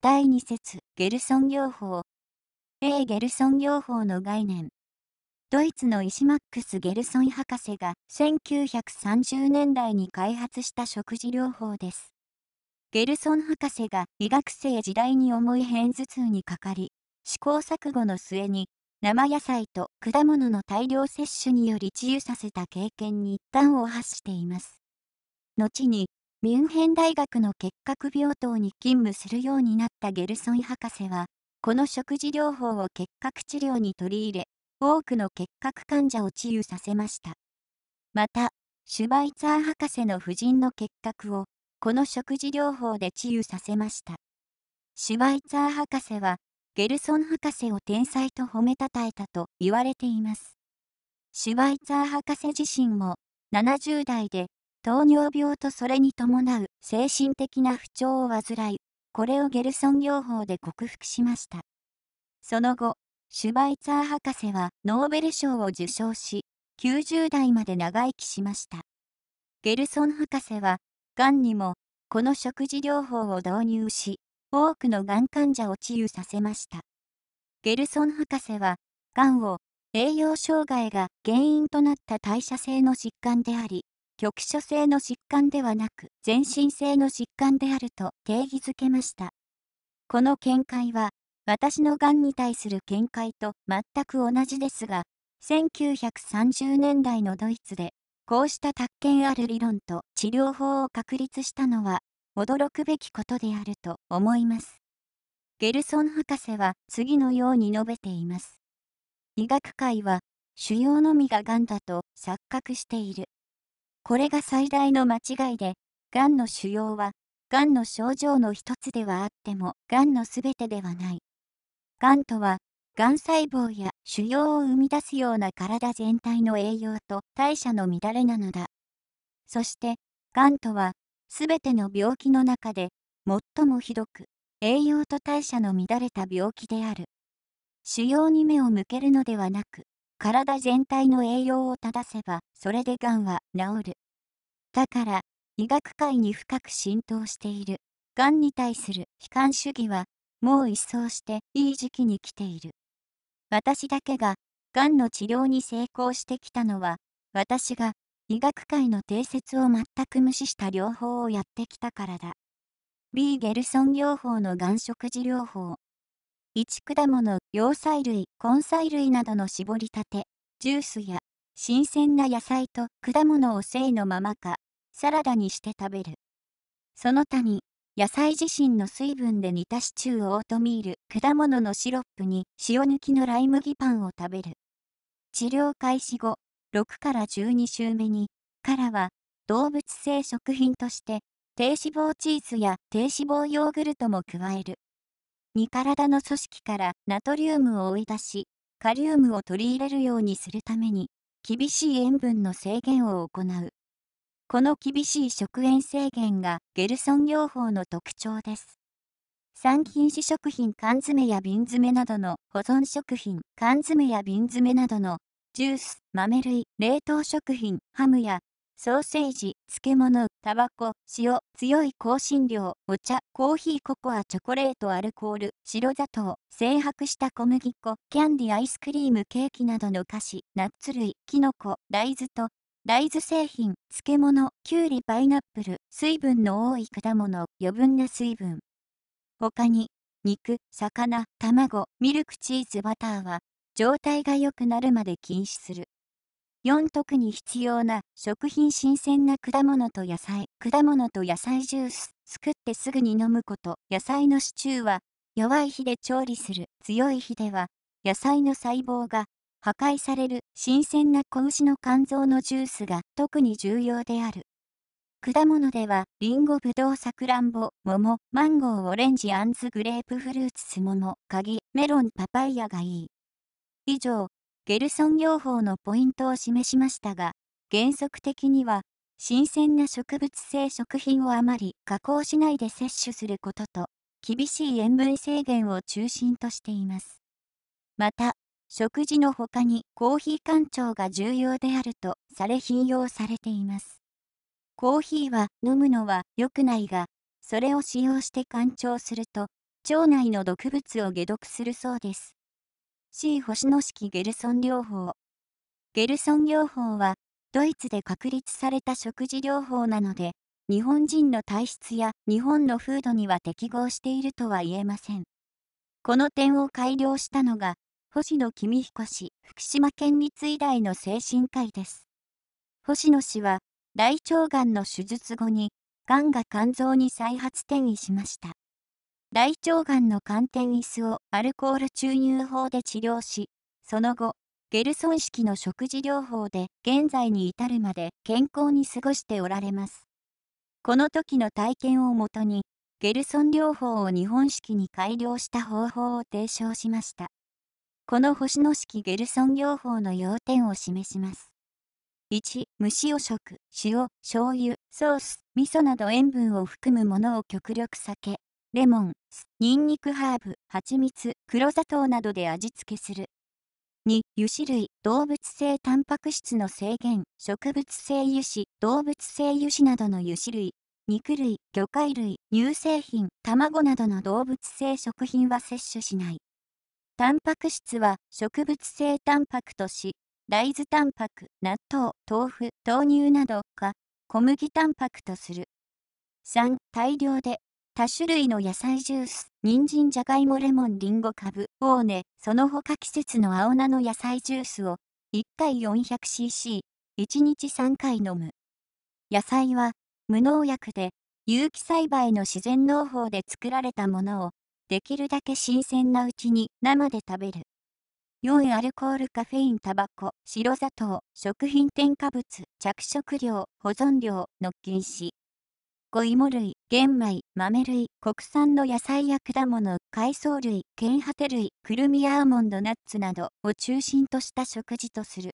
第2節ゲルソン療法 A ゲルソン療法の概念ドイツのイシマックス・ゲルソン博士が1930年代に開発した食事療法です。ゲルソン博士が医学生時代に重い片頭痛にかかり、試行錯誤の末に生野菜と果物の大量摂取により治癒させた経験に一端を発しています。後にミュンヘン大学の結核病棟に勤務するようになったゲルソン博士は、この食事療法を結核治療に取り入れ、多くの結核患者を治癒させました。また、シュバイツァー博士の夫人の結核を、この食事療法で治癒させました。シュバイツァー博士は、ゲルソン博士を天才と褒めたたえたと言われています。シュバイツァー博士自身も70代で糖尿病とそれに伴う精神的な不調を患い、これをゲルソン療法で克服しました。その後、シュバイツァー博士はノーベル賞を受賞し、90代まで長生きしました。ゲルソン博士は、がんにも、この食事療法を導入し、多くのがん患者を治癒させました。ゲルソン博士は、がんを栄養障害が原因となった代謝性の疾患であり、局所性の疾患ではなく全身性の疾患であると定義づけました。この見解は、私のがんに対する見解と全く同じですが、1930年代のドイツで、こうした宅見ある理論と治療法を確立したのは、驚くべきことであると思います。ゲルソン博士は次のように述べています。医学界は、腫瘍のみが癌だと錯覚している。これが最大の間違いで、がんの腫瘍は、がんの症状の一つではあっても、がんのすべてではない。がんとは、がん細胞や腫瘍を生み出すような体全体の栄養と代謝の乱れなのだ。そして、がんとは、すべての病気の中で、最もひどく、栄養と代謝の乱れた病気である。腫瘍に目を向けるのではなく、体全体の栄養を正せば、それで癌は治る。だから、医学界に深く浸透している。がんに対する悲観主義は、もう一掃していい時期に来ている。私だけが、がんの治療に成功してきたのは、私が医学界の定説を全く無視した療法をやってきたからだ。B ゲルソン療法のん食事療法。1果物、洋菜類、根菜類などの絞りたて、ジュースや新鮮な野菜と果物を生のままか、サラダにして食べる。その他に、野菜自身の水分で煮たシチューをオートミール、果物のシロップに塩抜きのライ麦パンを食べる。治療開始後、6から12週目に、からは動物性食品として低脂肪チーズや低脂肪ヨーグルトも加える。に体の組織からナトリウムを追い出し、カリウムを取り入れるようにするために、厳しい塩分の制限を行う。この厳しい食塩制限がゲルソン療法の特徴です。産品紙食品缶詰や瓶詰などの保存食品缶詰や瓶詰などのジュース、豆類、冷凍食品、ハムやソーセージ、漬物、タバコ、塩、強い香辛料、お茶、コーヒー、ココア、チョコレート、アルコール、白砂糖、精白した小麦粉、キャンディ、アイスクリーム、ケーキなどの菓子、ナッツ類、キノコ、大豆と、大豆製品、漬物、きゅうり、パイナップル、水分の多い果物、余分な水分。他に、肉、魚、卵、ミルク、チーズ、バターは、状態が良くなるまで禁止する。4特に必要な食品新鮮な果物と野菜果物と野菜ジュース作ってすぐに飲むこと野菜のシチューは弱い火で調理する強い火では野菜の細胞が破壊される新鮮な子牛の肝臓のジュースが特に重要である果物ではリンゴブドウさくらんぼ桃マンゴーオレンジアンズグレープフルーツスモモカギメロンパパイヤがいい以上ゲルソン療法のポイントを示しましたが、原則的には、新鮮な植物性食品をあまり加工しないで摂取することと、厳しい塩分制限を中心としています。また、食事の他にコーヒー干潮が重要であるとされ引用されています。コーヒーは飲むのは良くないが、それを使用して干潮すると、腸内の毒物を解毒するそうです。C 星野式ゲルソン療法。ゲルソン療法は、ドイツで確立された食事療法なので、日本人の体質や日本の風土には適合しているとは言えません。この点を改良したのが、星野公彦氏、福島県立医大の精神科医です。星野氏は、大腸がんの手術後に、がんが肝臓に再発転移しました。大腸がんの寒天椅子をアルコール注入法で治療し、その後、ゲルソン式の食事療法で現在に至るまで健康に過ごしておられます。この時の体験をもとに、ゲルソン療法を日本式に改良した方法を提唱しました。この星の式ゲルソン療法の要点を示します。1、虫塩食、塩、醤油、ソース、味噌など塩分を含むものを極力避け、レモン、ニンニクハーブ、蜂蜜、黒砂糖などで味付けする。2、油脂類、動物性タンパク質の制限、植物性油脂、動物性油脂などの油脂類、肉類、魚介類、乳製品、卵などの動物性食品は摂取しない。タンパク質は植物性タンパクとし、大豆タンパク、納豆、豆腐、豆乳などか、小麦タンパクとする。3、大量で多種類の野菜ジュース、人参じゃがいもレモンりんご株、オーネ、その他季節の青菜の野菜ジュースを1回 400cc、1日3回飲む。野菜は無農薬で有機栽培の自然農法で作られたものをできるだけ新鮮なうちに生で食べる。4アルコールカフェインタバコ白砂糖食品添加物着色料保存料の禁止ご芋類、玄米、豆類、国産の野菜や果物、海藻類、ケンハテ類、クルミやアーモンドナッツなどを中心とした食事とする。